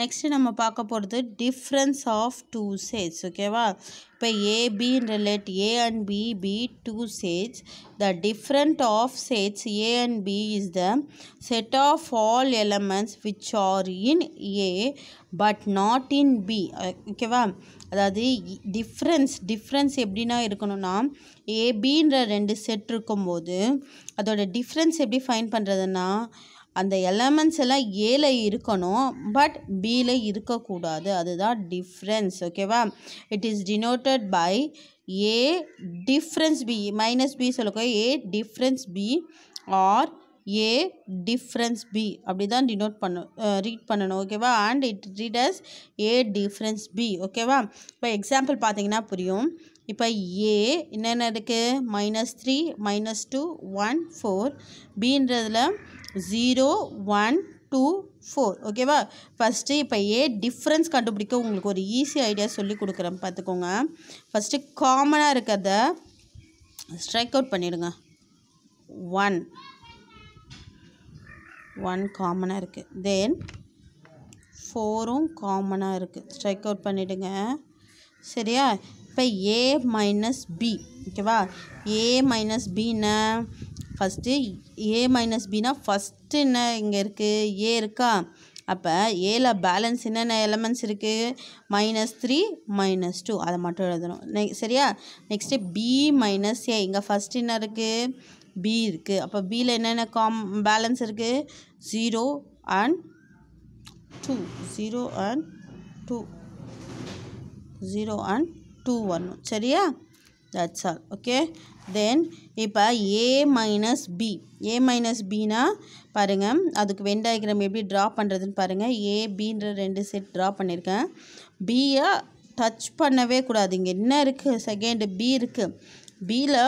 next நம்ம பார்க்க போகிறது டிஃப்ரென்ஸ் ஆஃப் டூ சேஜ் ஓகேவா இப்போ ஏபின்ற relate A and B B to set the different of set A and B is the set of all elements which are in A but not in B ஓகேவா அதாவது difference difference எப்படின்னா இருக்கணும்னா ஏபின்ற ரெண்டு set இருக்கும்போது அதோட difference எப்படி fine பண்ணுறதுன்னா அந்த எலமெண்ட்ஸ் எல்லாம் ஏல இருக்கணும் பட் பியில் இருக்கக்கூடாது அதுதான் டிஃப்ரென்ஸ் ஓகேவா it is denoted by A difference B minus B சொல்லக்கோ A difference B or A difference B அப்படி தான் டினோட் பண்ண ரீட் பண்ணணும் ஓகேவா and it read as A difference B ஓகேவா இப்போ எக்ஸாம்பிள் பார்த்தீங்கன்னா புரியும் இப்போ ஏ என்னென்ன இருக்குது minus three minus two one four பின்றதில் ஜீரோ ஒன் டூ ஃபோர் ஓகேவா ஃபஸ்ட்டு இப்போ ஏ டிஃப்ரென்ஸ் கண்டுபிடிக்க உங்களுக்கு ஒரு ஈஸி ஐடியா சொல்லி கொடுக்குறேன் பார்த்துக்கோங்க ஃபஸ்ட்டு காமனாக இருக்கிறத ஸ்ட்ரைக் அவுட் பண்ணிவிடுங்க ஒன் ஒன் காமனாக இருக்குது தென் ஃபோரும் காமனாக இருக்குது ஸ்ட்ரைக் அவுட் பண்ணிவிடுங்க சரியா இப்போ ஏ மைனஸ் பி ஓகேவா ஏ மைனஸ் பின்னா ஃபஸ்ட்டு ஏ மைனஸ் பினா ஃபஸ்ட்டு என்ன இங்கே இருக்குது ஏ இருக்கா அப்போ ஏல பேலன்ஸ் என்னென்ன எலமெண்ட்ஸ் இருக்குது மைனஸ் த்ரீ மைனஸ் டூ அதை மட்டும் எழுதணும் நெக் சரியா நெக்ஸ்ட்டு பி மைனஸ் ஏ இங்கே ஃபஸ்ட்டு என்ன இருக்குது பி இருக்குது அப்போ பியில் என்னென்ன காம் பேலன்ஸ் இருக்குது zero and two zero and two zero and two வரணும் சரியா தட்ஸ் ஆல் ஓகே தென் இப்போ A minus B A minus பினா பாருங்கள் அதுக்கு வென் எப்படி ட்ரா பண்ணுறதுன்னு பாருங்கள் ஏபின்ற ரெண்டு செட் ட்ரா பண்ணியிருக்கேன் பியை டச் பண்ணவே கூடாது இங்கே என்ன இருக்குது செகண்டு பி இருக்குது பியில்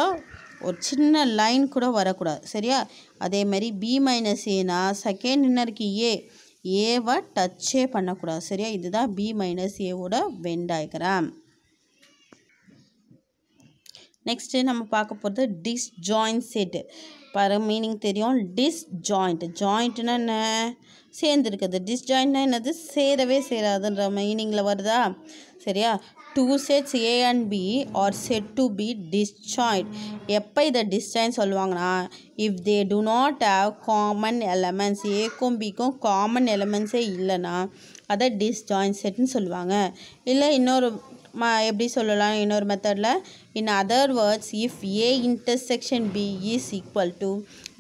ஒரு சின்ன லைன் கூட வரக்கூடாது சரியா அதேமாரி பி மைனஸ் ஏனா செகண்ட் என்ன இருக்குது ஏ ஏவை டச்சே பண்ணக்கூடாது சரியா இதுதான் பி மைனஸ் ஏவோட வென் நெக்ஸ்ட்டு நம்ம பார்க்க போகிறது டிஸ் ஜாயின்ட் செட்டு பாரு மீனிங் தெரியும் டிஸ் ஜாயிண்ட் ஜாயிண்ட்னா என்ன சேர்ந்துருக்குது டிஸ் என்னது சேரவே சேராதுன்ற மீனிங்கில் வருதா சரியா two sets A and B are said to be disjoint எப்போ இதை டிஸ்ஜாயின் சொல்லுவாங்கன்னா if they do not have common elements ஏக்கும் பிக்கும் காமன் எலமெண்ட்ஸே இல்லைன்னா அதை டிஸ்ஜாயின் செட்னு சொல்லுவாங்க இல்லை இன்னொரு ம எப்படி சொல்லலாம் இன்னொரு மெத்தடில் in other words if A intersection B is equal to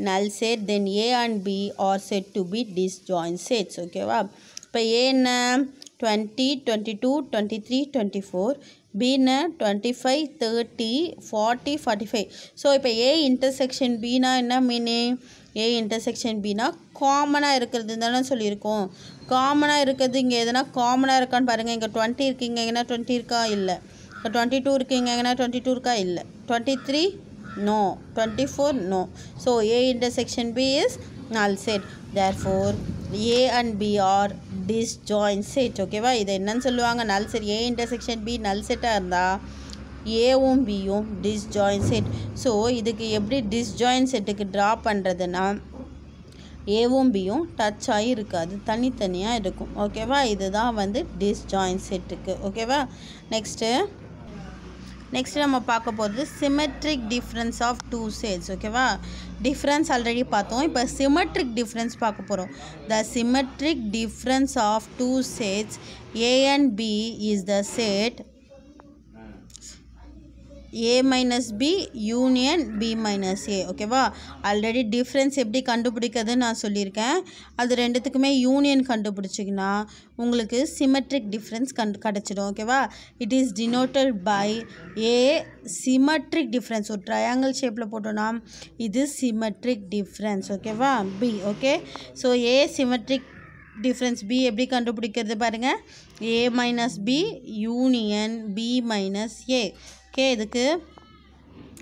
null set then A and B are said to be disjoint sets ஓகேவா இப்போ ஏ என்ன twenty twenty two twenty three twenty four பின்னு twenty five thirty forty forty five so இப்போ A intersection பினா என்ன meaning A intersection பினா காமனாக இருக்கிறது தானே சொல்லியிருக்கோம் காமனாக இருக்கிறது இங்கே எதுனா காமனாக இருக்கான்னு பாருங்கள் இங்கே டுவெண்ட்டி எங்கன்னா டுவெண்ட்டி இருக்கா இல்லை இப்போ டுவெண்ட்டி டூ எங்கன்னா டுவெண்ட்டி டூ இருக்கா இல்லை twenty three no twenty four no so A intersection B is null set therefore A and B are join set ஓகேவா இது என்னன்னு சொல்லுவாங்க நல் செட் ஏ இன்டர்செக்ஷன் பி நல் செட்டாக இருந்தால் ஏவும் பியும் ஜாயின் செட் ஸோ இதுக்கு எப்படி ஜாயின் செட்டுக்கு ட்ரா பண்ணுறதுன்னா ஏவும் பியும் டச் ஆகி இருக்காது தனித்தனியாக இருக்கும் ஓகேவா இதுதான் வந்து ஜாயின் செட்டுக்கு ஓகேவா நெக்ஸ்ட்டு நெக்ஸ்ட் நம்ம பார்க்க போகிறது symmetric difference of two sets ஓகேவா டிஃப்ரென்ஸ் ஆல்ரெடி பார்த்தோம் இப்போ சிமெட்ரிக் டிஃப்ரென்ஸ் பார்க்க போகிறோம் the symmetric difference of two sets A and B is the set A minus B union B minus A ஓகேவா ஆல்ரெடி டிஃப்ரென்ஸ் எப்படி கண்டுபிடிக்கிறதுன்னு நான் சொல்லியிருக்கேன் அது ரெண்டுத்துக்குமே யூனியன் கண்டுபிடிச்சிங்கன்னா உங்களுக்கு சிமெட்ரிக் டிஃப்ரென்ஸ் கண்டு கிடச்சிடும் ஓகேவா it is denoted by A symmetric difference ஒரு ட்ரையாங்கிள் ஷேப்பில் போட்டோன்னா இது சிமெட்ரிக் டிஃப்ரென்ஸ் ஓகேவா B okay so A symmetric difference B எப்படி கண்டுபிடிக்கிறது பாருங்கள் A minus B union B minus A okay இதுக்கு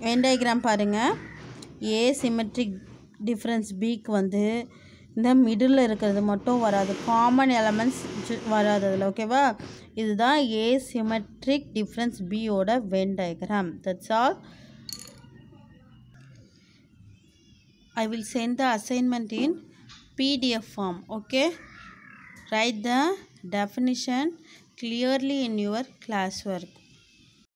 வென் டயக்ராம் பாருங்கள் ஏ சிமெட்ரிக் டிஃப்ரென்ஸ் பிக்கு வந்து இந்த மிடில் இருக்கிறது மட்டும் வராது காமன் எலமெண்ட்ஸ் வராது அதில் ஓகேவா இதுதான் ஏ சிமெட்ரிக் டிஃப்ரென்ஸ் பியோட Venn diagram that's all I will send the assignment in PDF form okay write the definition clearly in your class work